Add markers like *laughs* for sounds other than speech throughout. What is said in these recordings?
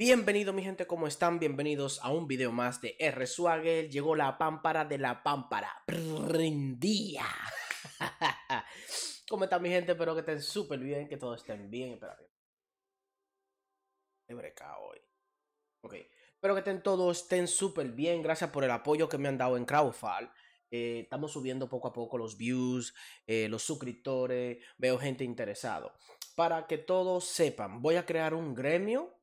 Bienvenido mi gente, ¿cómo están? Bienvenidos a un video más de R. Suárez. Llegó la pámpara de la pámpara. Prendía. *laughs* ¿Cómo están mi gente? Espero que estén súper bien, que todos estén bien. hoy. Ok. Espero que estén todos estén súper bien. Gracias por el apoyo que me han dado en Crowdfall. Eh, estamos subiendo poco a poco los views, eh, los suscriptores. Veo gente interesado. Para que todos sepan, voy a crear un gremio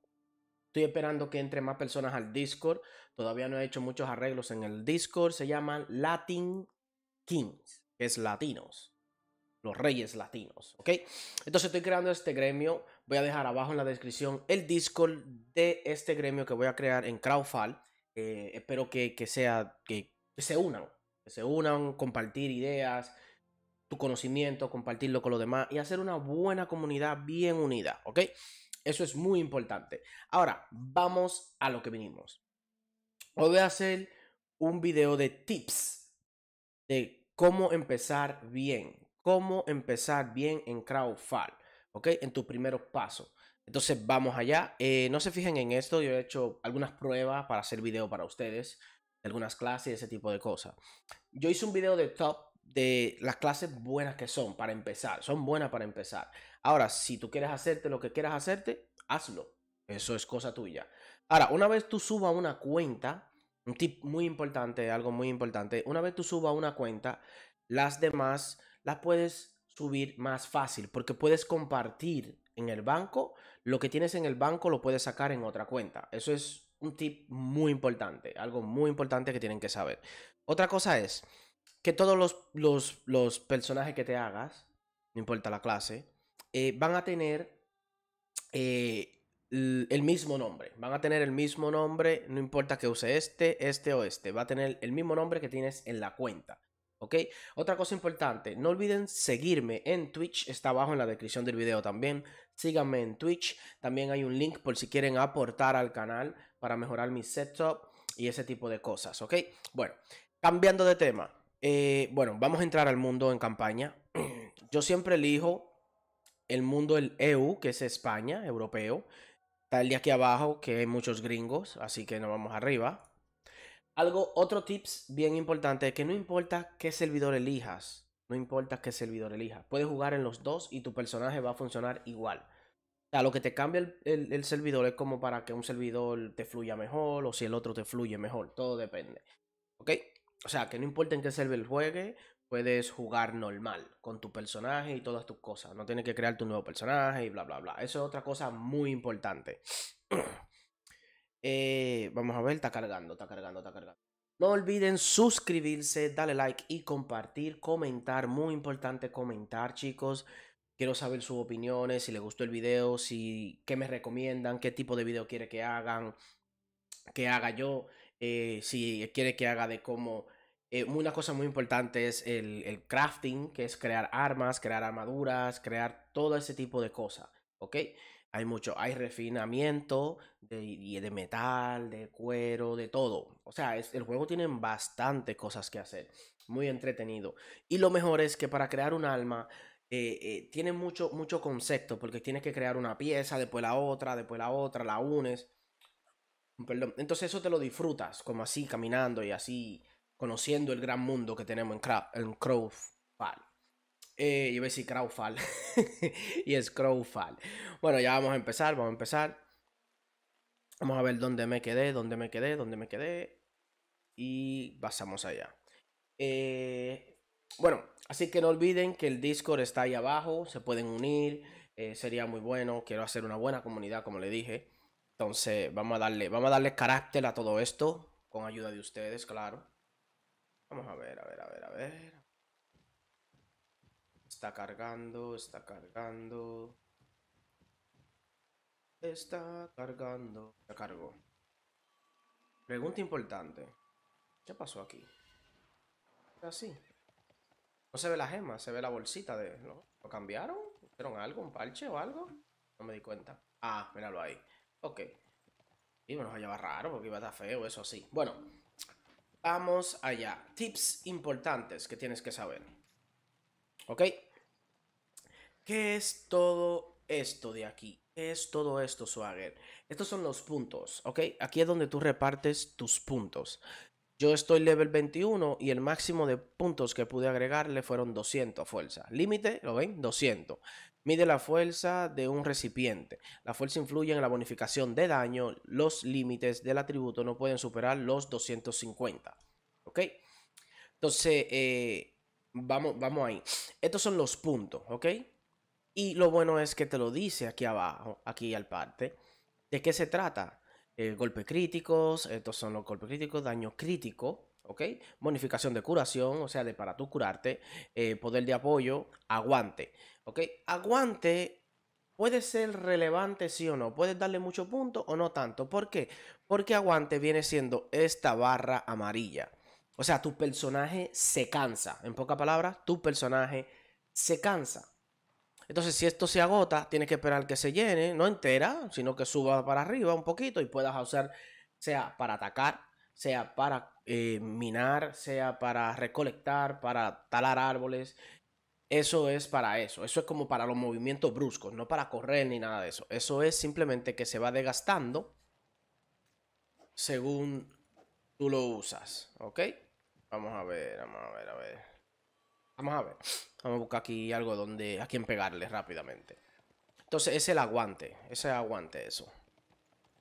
Estoy esperando que entre más personas al Discord. Todavía no he hecho muchos arreglos en el Discord. Se llaman Latin Kings, es latinos. Los reyes latinos, ¿ok? Entonces estoy creando este gremio. Voy a dejar abajo en la descripción el Discord de este gremio que voy a crear en Crowdfall. Eh, espero que, sea, que, se unan, que se unan, compartir ideas, tu conocimiento, compartirlo con los demás y hacer una buena comunidad bien unida, ¿ok? Eso es muy importante. Ahora, vamos a lo que vinimos. Hoy voy a hacer un video de tips de cómo empezar bien, cómo empezar bien en crowdfund, ¿ok? En tus primer paso. Entonces, vamos allá. Eh, no se fijen en esto, yo he hecho algunas pruebas para hacer video para ustedes, algunas clases, ese tipo de cosas. Yo hice un video de top de las clases buenas que son para empezar. Son buenas para empezar. Ahora, si tú quieres hacerte lo que quieras hacerte, hazlo. Eso es cosa tuya. Ahora, una vez tú subas una cuenta, un tip muy importante, algo muy importante, una vez tú subas una cuenta, las demás las puedes subir más fácil porque puedes compartir en el banco, lo que tienes en el banco lo puedes sacar en otra cuenta. Eso es un tip muy importante, algo muy importante que tienen que saber. Otra cosa es, que todos los, personajes que te hagas, no importa la clase, eh, van a tener eh, el mismo nombre. Van a tener el mismo nombre, no importa que use este, este o este. Va a tener el mismo nombre que tienes en la cuenta. ¿Ok? Otra cosa importante, no olviden seguirme en Twitch, está abajo en la descripción del video también. Síganme en Twitch, también hay un link por si quieren aportar al canal para mejorar mi setup y ese tipo de cosas, ¿ok? Bueno, cambiando de tema. Eh, bueno, vamos a entrar al mundo en campaña. *clears throat* Yo siempre elijo el mundo del EU, que es España, europeo. Está el de aquí abajo, que hay muchos gringos, así que nos vamos arriba. Algo, otro tips bien importante, que no importa qué servidor elijas, no importa qué servidor elijas, puedes jugar en los dos y tu personaje va a funcionar igual. A lo que te cambia el, el servidor es como para que un servidor te fluya mejor o si el otro te fluye mejor, todo depende. ¿Ok? O sea, que no importa en qué server juegue, puedes jugar normal con tu personaje y todas tus cosas. No tienes que crear tu nuevo personaje y bla, bla, bla. Eso es otra cosa muy importante. *clears throat* Eh, vamos a ver, está cargando, está cargando, está cargando. No olviden suscribirse, darle like y compartir, comentar. Muy importante comentar, chicos. Quiero saber sus opiniones, si les gustó el video, si qué me recomiendan, qué tipo de video quiere que hagan, que haga yo. Eh, si quiere que haga de cómo... Eh, una cosa muy importante es el, crafting, que es crear armas, crear armaduras, crear todo ese tipo de cosas, ¿ok? Hay mucho, hay refinamiento de, de metal, de cuero, de todo. O sea, es, el juego tiene bastante cosas que hacer, muy entretenido. Y lo mejor es que para crear un alma... Eh, tiene mucho, mucho concepto porque tienes que crear una pieza, después la otra, después la otra, la unes. Perdón. Entonces eso te lo disfrutas, como así, caminando y así, conociendo el gran mundo que tenemos en, en Crowfall. Eh, yo voy a decir Crowfall. *laughs* y es Crowfall. Bueno, ya vamos a empezar, vamos a empezar. Vamos a ver dónde me quedé, dónde me quedé, dónde me quedé. Y pasamos allá. Eh, bueno, así que no olviden que el Discord está ahí abajo, se pueden unir, eh, sería muy bueno, quiero hacer una buena comunidad, como le dije. Entonces, vamos a darle, vamos a darle carácter a todo esto. Con ayuda de ustedes, claro. Vamos a ver, a ver, a ver, a ver. Está cargando, está cargando. Está cargando. Se cargó. Pregunta importante. ¿Qué pasó aquí? Así. No se ve la gema, se ve la bolsita de... ¿Lo cambiaron? ¿Hicieron algo? ¿Un parche o algo? No me di cuenta. Ah, míralo ahí. Ok. Y bueno vaya lleva raro porque iba a estar feo, eso sí. Bueno, vamos allá. Tips importantes que tienes que saber. ¿Ok? ¿Qué es todo esto de aquí? ¿Qué es todo esto, Swagger? Estos son los puntos, ¿ok? Aquí es donde tú repartes tus puntos. Yo estoy level 21 y el máximo de puntos que pude agregarle fueron 200 fuerza. Límite, ¿lo ven? 200 mide la fuerza de un recipiente. La fuerza influye en la bonificación de daño. Los límites del atributo no pueden superar los 250. ¿Ok? Entonces, eh, vamos, vamos ahí. Estos son los puntos, ¿ok? Y lo bueno es que te lo dice aquí abajo, aquí al parte. ¿De qué se trata? Eh, golpes críticos, estos son los golpes críticos, daño crítico, ¿ok? Bonificación de curación, o sea, de para tú curarte, eh, poder de apoyo, aguante. Aguante puede ser relevante sí o no, puedes darle mucho punto o no tanto. ¿Por qué? Porque aguante viene siendo esta barra amarilla. O sea, tu personaje se cansa. En pocas palabras, tu personaje se cansa. Entonces, si esto se agota, tienes que esperar que se llene, no entera, sino que suba para arriba un poquito y puedas usar, sea para atacar, sea para eh, minar, sea para recolectar, para talar árboles, eso es para eso. Eso es como para los movimientos bruscos, no para correr ni nada de eso. Eso es simplemente que se va desgastando según tú lo usas, ¿ok? Vamos a ver, vamos a ver, a ver. Vamos a ver. Vamos a buscar aquí algo donde a quien pegarle rápidamente. Entonces es el aguante, ese aguante eso.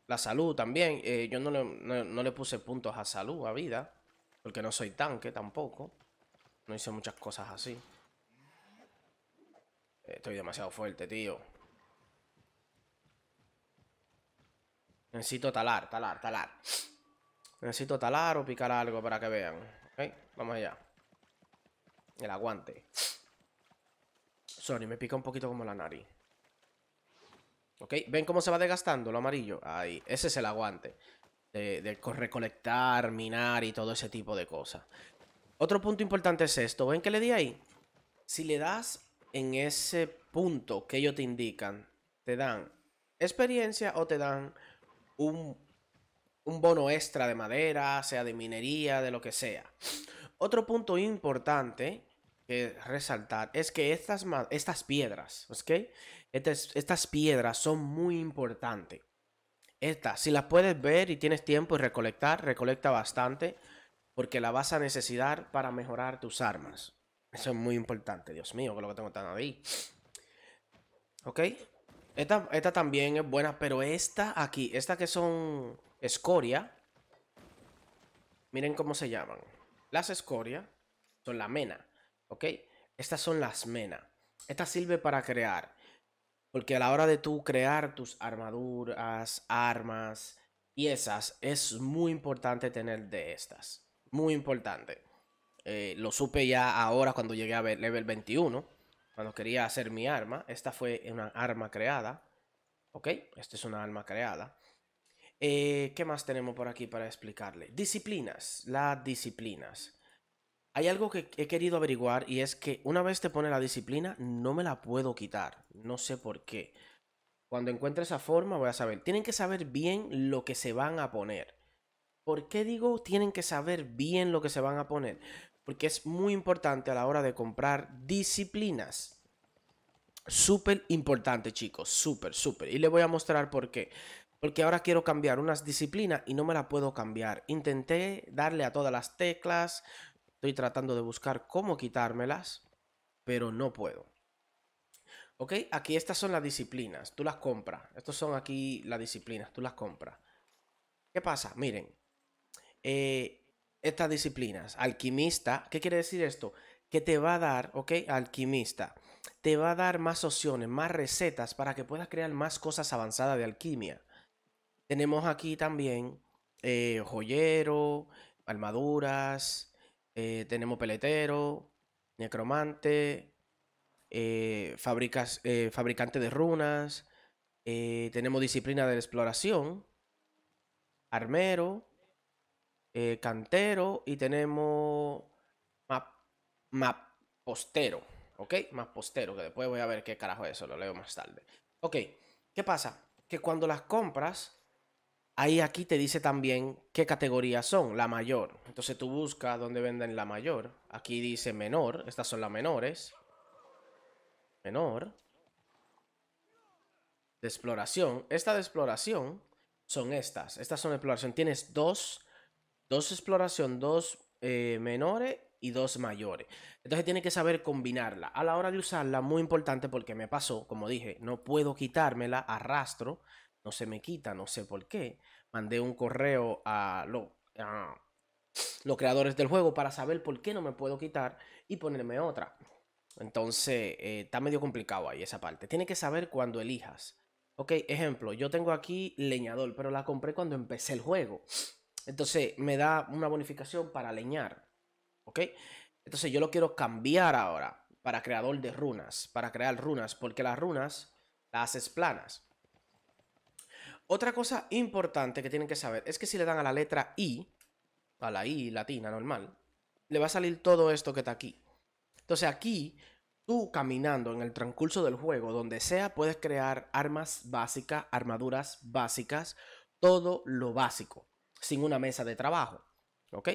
La salud también, eh, yo no le puse puntos a salud, a vida, porque no soy tanque tampoco. No hice muchas cosas así. Estoy demasiado fuerte, tío. Necesito talar, talar, talar. Necesito talar o picar algo para que vean. Ok, vamos allá. El aguante. Sorry, me pica un poquito como la nariz. Ok, ven cómo se va desgastando lo amarillo. Ahí, ese es el aguante. De, de recolectar, minar y todo ese tipo de cosas. Otro punto importante es esto. ¿Ven qué le di ahí? Si le das en ese punto que ellos te indican, te dan experiencia o te dan un, bono extra de madera, sea de minería, de lo que sea. Otro punto importante que resaltar es que estas, estas piedras, ¿ok? Estas, estas piedras son muy importantes. Estas, si las puedes ver y tienes tiempo y recolectar, recolecta bastante porque la vas a necesitar para mejorar tus armas. Eso es muy importante, Dios mío, que lo que tengo tan ahí. ¿Ok? Esta, esta también es buena, pero esta aquí, esta que son escoria. Miren cómo se llaman. Las escoria son la mena, ¿ok? Estas son las mena. Esta sirve para crear. Porque a la hora de tú crear tus armaduras, armas, y esas es muy importante tener de estas. Muy importante. Eh, lo supe ya ahora cuando llegué a level 21, cuando quería hacer mi arma. Esta fue una arma creada. ¿Ok? Esta es una arma creada. Eh, ¿Qué más tenemos por aquí para explicarle? Disciplinas, las disciplinas. Hay algo que he querido averiguar y es que una vez te pone la disciplina, no me la puedo quitar. No sé por qué. Cuando encuentre esa forma voy a saber. Tienen que saber bien lo que se van a poner. ¿Por qué digo tienen que saber bien lo que se van a poner? Porque es muy importante a la hora de comprar disciplinas. Súper importante, chicos. Súper, súper. Y les voy a mostrar por qué. Porque ahora quiero cambiar unas disciplinas y no me la puedo cambiar. Intenté darle a todas las teclas. Estoy tratando de buscar cómo quitármelas. Pero no puedo. Ok, aquí estas son las disciplinas. Tú las compras. Estos son aquí las disciplinas. Tú las compras. ¿Qué pasa? Miren, eh, estas disciplinas. Alquimista, ¿qué quiere decir esto? Que te va a dar, ¿ok? Alquimista, te va a dar más opciones, más recetas para que puedas crear más cosas avanzadas de alquimia. Tenemos aquí también eh, joyero, armaduras, eh, tenemos peletero, necromante, fabricante de runas, tenemos disciplina de la exploración, armero, eh, cantero y tenemos map, map postero, ¿ok? Más postero, que después voy a ver qué carajo es eso, lo leo más tarde. Ok, ¿qué pasa? Que cuando las compras, ahí aquí te dice también qué categorías son, la mayor. Entonces tú buscas dónde venden la mayor. Aquí dice menor, estas son las menores. Menor. De exploración. Esta de exploración son estas. Estas son de exploración. Tienes dos dos exploración, dos eh, menores y dos mayores. Entonces tiene que saber combinarla. A la hora de usarla, muy importante porque me pasó, como dije, no puedo quitármela, arrastro, no se me quita, no sé por qué. Mandé un correo a, los creadores del juego para saber por qué no me puedo quitar y ponerme otra. Entonces, eh, está medio complicado ahí esa parte. Tiene que saber cuando elijas. Ok, ejemplo, yo tengo aquí leñador, pero la compré cuando empecé el juego. Entonces me da una bonificación para leñar. ¿Ok? Entonces yo lo quiero cambiar ahora para creador de runas, para crear runas, porque las runas las haces planas. Otra cosa importante que tienen que saber es que si le dan a la letra I, a la I latina normal, le va a salir todo esto que está aquí. Entonces aquí, tú caminando en el transcurso del juego, donde sea, puedes crear armas básicas, armaduras básicas, todo lo básico sin una mesa de trabajo. ¿Ok?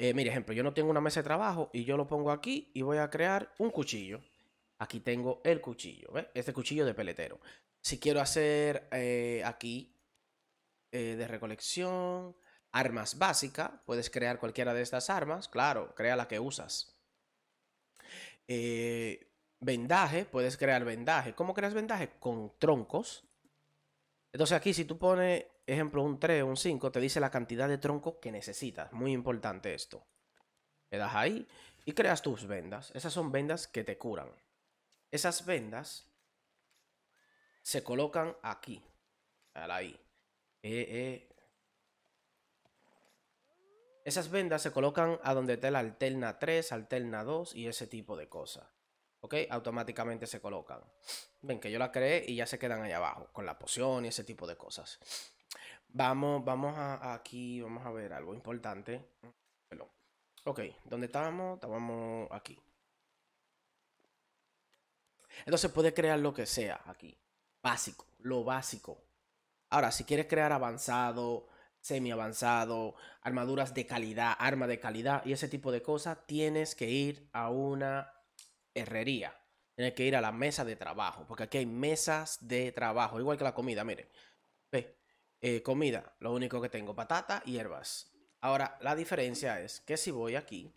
Eh, mire, ejemplo, yo no tengo una mesa de trabajo y yo lo pongo aquí y voy a crear un cuchillo. Aquí tengo el cuchillo, ¿ves? Este cuchillo de peletero. Si quiero hacer eh, aquí eh, de recolección, armas básicas. puedes crear cualquiera de estas armas, claro, crea la que usas. vendaje, puedes crear vendaje. ¿Cómo creas vendaje? Con troncos. Entonces aquí si tú pones ejemplo, un 3 o un 5, te dice la cantidad de tronco que necesitas. Muy importante esto. Le das ahí y creas tus vendas. Esas son vendas que te curan. Esas vendas se colocan aquí. Ahí. E, e. Esas vendas se colocan a donde está la alterna 3, alterna 2 y ese tipo de cosas. ¿Ok? Automáticamente se colocan. Ven que yo la creé y ya se quedan ahí abajo, con la poción y ese tipo de cosas. Vamos, vamos a, aquí, vamos a ver algo importante. Ok, ¿dónde estábamos? Estábamos aquí. Entonces puedes crear lo que sea aquí. Básico, lo básico. Ahora, si quieres crear avanzado, semi avanzado, armaduras de calidad, arma de calidad y ese tipo de cosas, tienes que ir a una herrería. Tienes que ir a la mesa de trabajo, porque aquí hay mesas de trabajo, igual que la comida, miren. Eh, comida, lo único que tengo, patata y hierbas. Ahora, la diferencia es que si voy aquí...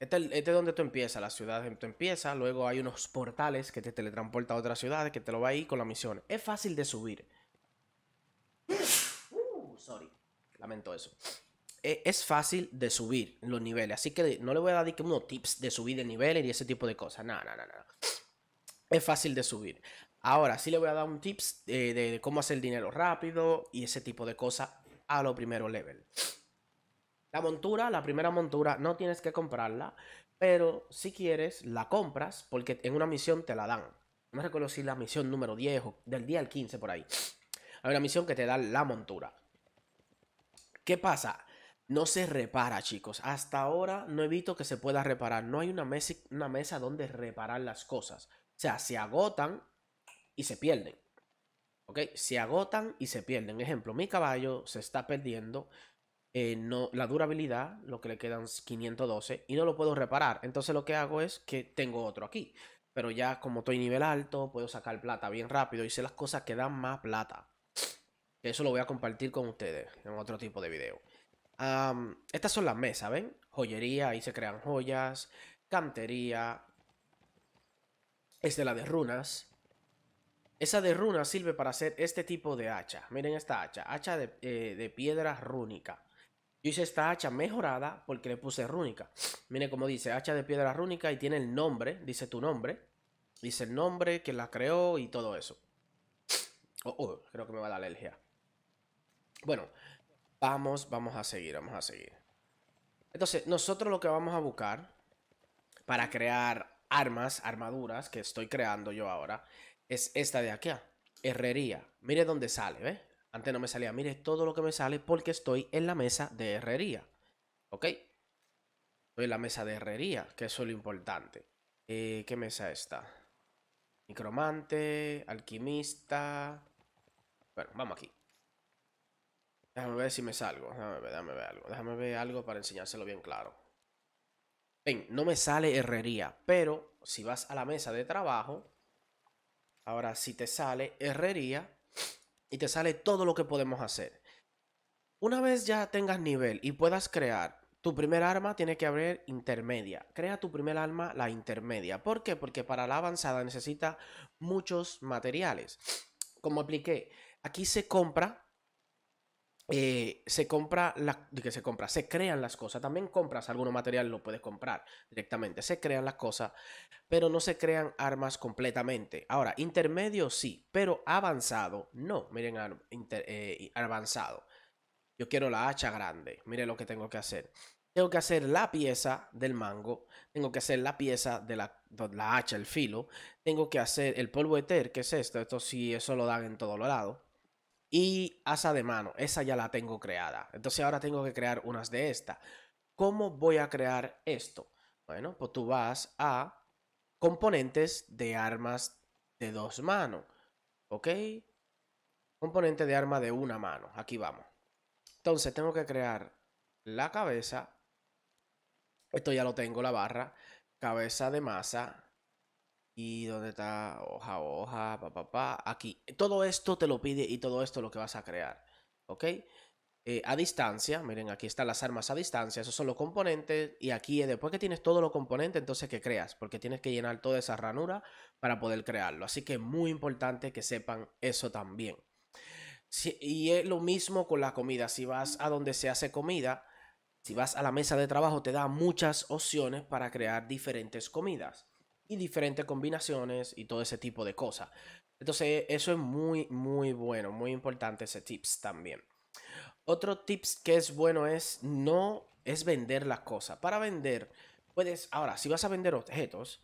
Este, este es donde tú empiezas, la ciudad donde tú empiezas, luego hay unos portales que te teletransporta a otra ciudad, que te lo va a ir con la misión. Es fácil de subir. Uh, sorry, lamento eso. E, es fácil de subir los niveles, así que no le voy a dar unos tips de subir de niveles y ese tipo de cosas. Nada, no, no. Es fácil de subir. Ahora sí le voy a dar un tips eh, de, cómo hacer dinero rápido y ese tipo de cosas a lo primero level. La montura, la primera montura, no tienes que comprarla, pero si quieres, la compras porque en una misión te la dan. No recuerdo si la misión número 10 o del día al 15 por ahí. Hay una misión que te da la montura. ¿Qué pasa? No se repara, chicos. Hasta ahora no he visto que se pueda reparar. No hay una una mesa donde reparar las cosas. O sea, se agotan y se pierden. ¿Ok? Se agotan y se pierden. Ejemplo, mi caballo se está perdiendo eh, no, la durabilidad, lo que le quedan 512, y no lo puedo reparar. Entonces lo que hago es que tengo otro aquí. Pero ya como estoy nivel alto, puedo sacar plata bien rápido y sé las cosas que dan más plata. Eso lo voy a compartir con ustedes en otro tipo de video. estas son las mesas, ¿ven? Joyería, ahí se crean joyas. Cantería. Es de la de runas. Esa de runa sirve para hacer este tipo de hacha. Miren esta hacha, hacha eh, de, piedra rúnica. Yo hice esta hacha mejorada porque le puse rúnica. Miren cómo dice, hacha de piedra rúnica y tiene el nombre, dice tu nombre. Dice el nombre, que la creó y todo eso. oh, oh creo que me va a dar alergia. Bueno, vamos, vamos a seguir, vamos a seguir. Entonces, nosotros lo que vamos a buscar para crear armas, armaduras que estoy creando yo ahora, es esta de aquí. Ah, herrería. Mire dónde sale, ¿ves? Antes no me salía. Mire todo lo que me sale porque estoy en la mesa de herrería. ¿Ok? Estoy en la mesa de herrería, que eso es lo importante. Eh, ¿Qué mesa está? Micromante, alquimista... Bueno, vamos aquí. Déjame ver si me salgo. Déjame ver, déjame ver algo. Déjame ver algo para enseñárselo bien claro. Ven, no me sale herrería, pero si vas a la mesa de trabajo, Ahora, si te sale herrería y te sale todo lo que podemos hacer. Una vez ya tengas nivel y puedas crear tu primer arma, tiene que haber intermedia. Crea tu primer arma la intermedia. ¿Por qué? Porque para la avanzada necesita muchos materiales. Como expliqué, aquí se compra eh, se compra, que se se crean las cosas. También compras algún material, lo puedes comprar directamente. Se crean las cosas, pero no se crean armas completamente. Ahora, intermedio sí, pero avanzado no. Miren, eh, avanzado. Yo quiero la hacha grande. Mire lo que tengo que hacer. Tengo que hacer la pieza del mango. Tengo que hacer la pieza de la, la hacha, el filo. Tengo que hacer el polvo eter, que es esto. Esto sí, eso lo dan en todos los lados y asa de mano, esa ya la tengo creada. Entonces ahora tengo que crear unas de estas, ¿Cómo voy a crear esto? Bueno, pues tú vas a componentes de armas de dos manos, ¿ok? Componente de arma de una mano, aquí vamos. Entonces tengo que crear la cabeza, esto ya lo tengo, la barra, cabeza de masa, y dónde está hoja, hoja, papá, pa, aquí. Todo esto te lo pide y todo esto es lo que vas a crear, ¿ok? Eh, a distancia, miren, aquí están las armas a distancia, esos son los componentes y aquí después que tienes todos los componentes, entonces que creas, porque tienes que llenar toda esa ranura para poder crearlo. Así que es muy importante que sepan eso también. y es lo mismo con la comida, si vas a donde se hace comida, si vas a la mesa de trabajo, te da muchas opciones para crear diferentes comidas y diferentes combinaciones y todo ese tipo de cosas. Entonces eso es muy, muy bueno, muy importante ese tips también. Otro tips que es bueno es no es vender las cosas. Para vender, puedes, ahora, si vas a vender objetos,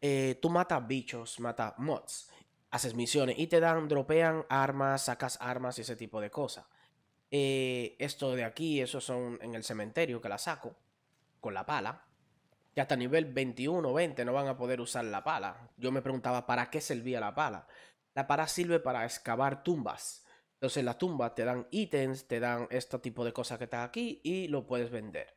eh, tú matas bichos, matas mods, haces misiones y te dan, dropean armas, sacas armas y ese tipo de cosas. Eh, esto de aquí, eso son en el cementerio que la saco con la pala. Y hasta nivel 21 o 20 no van a poder usar la pala. Yo me preguntaba, ¿para qué servía la pala? La pala sirve para excavar tumbas. Entonces las tumbas te dan ítems, te dan este tipo de cosas que está aquí y lo puedes vender.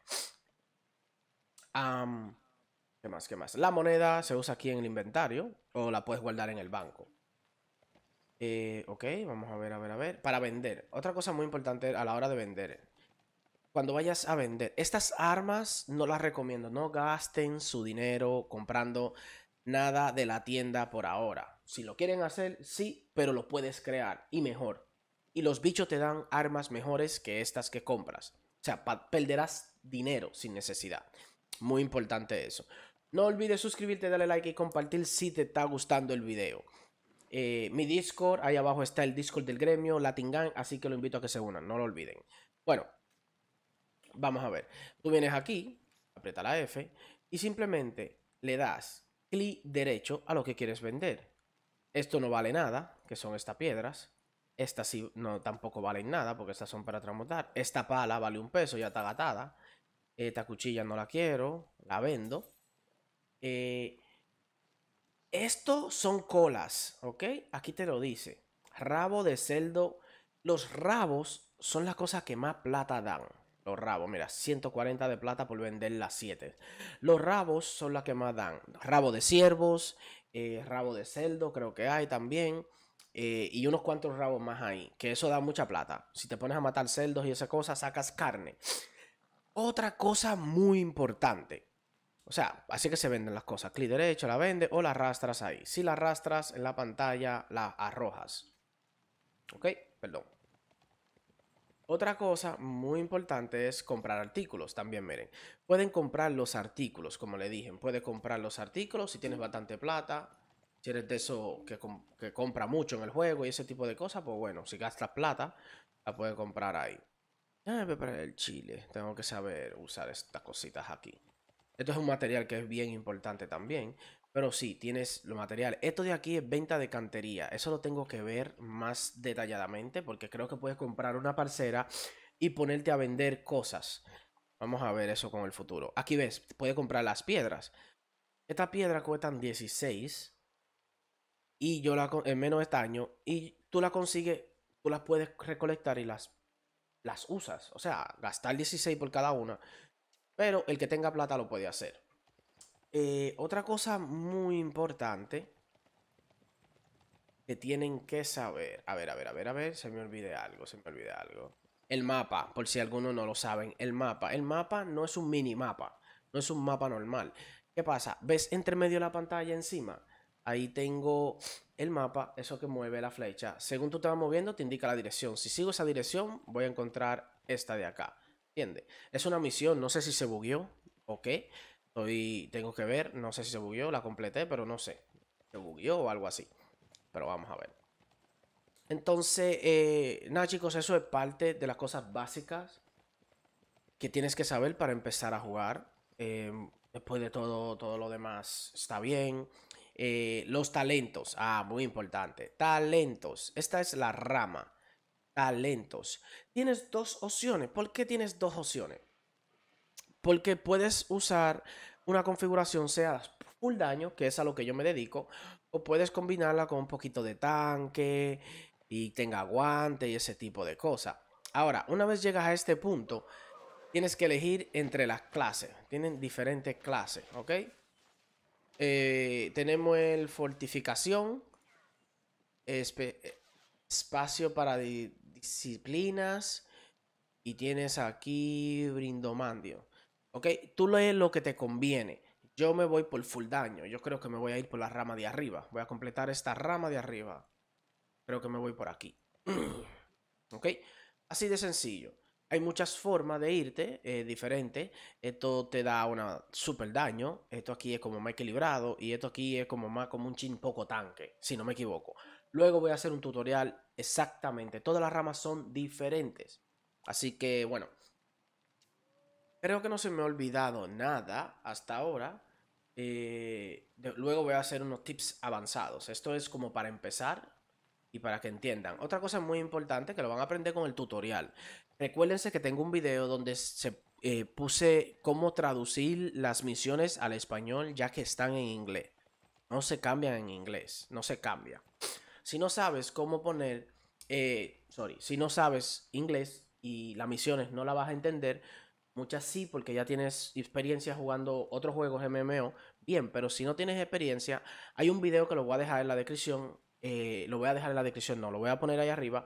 ¿Qué más? ¿Qué más? La moneda se usa aquí en el inventario o la puedes guardar en el banco. Eh, ok, vamos a ver, a ver, a ver. Para vender. Otra cosa muy importante a la hora de vender cuando vayas a vender, estas armas no las recomiendo, no gasten su dinero comprando nada de la tienda por ahora. Si lo quieren hacer, sí, pero lo puedes crear y mejor. Y los bichos te dan armas mejores que estas que compras. O sea, perderás dinero sin necesidad. Muy importante eso. No olvides suscribirte, darle like y compartir si te está gustando el video. Eh, mi Discord, ahí abajo está el Discord del gremio, Latin Gang, así que lo invito a que se unan, no lo olviden. Bueno, Vamos a ver. Tú vienes aquí, aprieta la F y simplemente le das clic derecho a lo que quieres vender. Esto no vale nada, que son estas piedras. Estas sí no, tampoco valen nada porque estas son para tramotar Esta pala vale un peso, ya está gatada. Esta cuchilla no la quiero, la vendo. Eh, esto son colas, ¿ok? Aquí te lo dice. Rabo de celdo. Los rabos son las cosas que más plata dan. Los rabos, mira, 140 de plata por vender las 7. Los rabos son las que más dan. Rabo de ciervos, eh, rabo de celdo, creo que hay también. Eh, y unos cuantos rabos más ahí. Que eso da mucha plata. Si te pones a matar celdos y esas cosas, sacas carne. Otra cosa muy importante. O sea, así que se venden las cosas. Clic derecho, la vende o la arrastras ahí. Si la arrastras en la pantalla, la arrojas. ¿Ok? Perdón. Otra cosa muy importante es comprar artículos también, miren. Pueden comprar los artículos, como le dije. Puedes comprar los artículos si tienes bastante plata. Si eres de eso que, compra mucho en el juego y ese tipo de cosas, pues bueno, si gastas plata, la puedes comprar ahí. Déjame preparar el chile. Tengo que saber usar estas cositas aquí. Esto es un material que es bien importante también. Pero sí, tienes lo material. Esto de aquí es venta de cantería. Eso lo tengo que ver más detalladamente porque creo que puedes comprar una parcera y ponerte a vender cosas. Vamos a ver eso con el futuro. Aquí ves, puedes comprar las piedras. Estas piedras cuestan 16 y yo la en menos de este año y tú la consigues, tú las puedes recolectar y las las usas, o sea, gastar 16 por cada una. Pero el que tenga plata lo puede hacer. Eh, otra cosa muy importante que tienen que saber. A ver, a ver, a ver, a ver. Se me olvide algo, se me olvida algo. El mapa, por si alguno no lo saben. El mapa. El mapa no es un mini mapa No es un mapa normal. ¿Qué pasa? ¿Ves entre medio de la pantalla encima? Ahí tengo el mapa, eso que mueve la flecha. Según tú te vas moviendo, te indica la dirección. Si sigo esa dirección, voy a encontrar esta de acá. ¿Entiendes? Es una misión, no sé si se bugueó o qué, Hoy tengo que ver, no sé si se bugueó, la completé, pero no sé. Se bugueó o algo así. Pero vamos a ver. Entonces, eh, nada chicos, eso es parte de las cosas básicas que tienes que saber para empezar a jugar. Em, después de todo, todo lo demás está bien. Eh, los talentos, ah, muy importante. Talentos, esta es la rama. Talentos. Tienes dos opciones. ¿Por qué tienes dos opciones? Porque puedes usar una configuración, sea full daño, que es a lo que yo me dedico, o puedes combinarla con un poquito de tanque y tenga guante y ese tipo de cosas. Ahora, una vez llegas a este punto, tienes que elegir entre las clases. Tienen diferentes clases, ¿ok? Eh, tenemos el fortificación, eh, espacio para disciplinas y tienes aquí brindomandio. Ok, tú lees lo que te conviene. Yo me voy por full daño. Yo creo que me voy a ir por la rama de arriba. Voy a completar esta rama de arriba. Creo que me voy por aquí. *clears throat* ok, así de sencillo. Hay muchas formas de irte eh, diferentes. Esto te da una super daño. Esto aquí es como más equilibrado. Y esto aquí es como más como un chin poco tanque, si no me equivoco. Luego voy a hacer un tutorial exactamente. Todas las ramas son diferentes. Así que bueno, Creo que no se me ha olvidado nada hasta ahora. Eh, luego voy a hacer unos tips avanzados. Esto es como para empezar y para que entiendan. Otra cosa muy importante que lo van a aprender con el tutorial. Recuérdense que tengo un video donde se eh, puse cómo traducir las misiones al español ya que están en inglés. No se cambian en inglés, no se cambia. Si no sabes cómo poner, eh, sorry, si no sabes inglés y las misiones no la vas a entender, Muchas sí, porque ya tienes experiencia jugando otros juegos MMO. Bien, pero si no tienes experiencia, hay un video que lo voy a dejar en la descripción. Eh, lo voy a dejar en la descripción, no, lo voy a poner ahí arriba.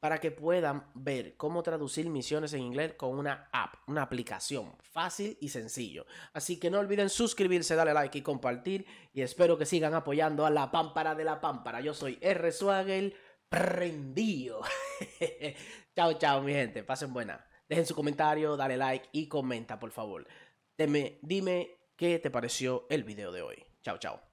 Para que puedan ver cómo traducir misiones en inglés con una app, una aplicación fácil y sencillo. Así que no olviden suscribirse, darle like y compartir. Y espero que sigan apoyando a la pámpara de la pámpara. Yo soy R. Swagel, prendido. *laughs* chao, chao, mi gente. Pasen buena. Dejen su comentario, dale like y comenta, por favor. dime qué te pareció el video de hoy. Chao, chao.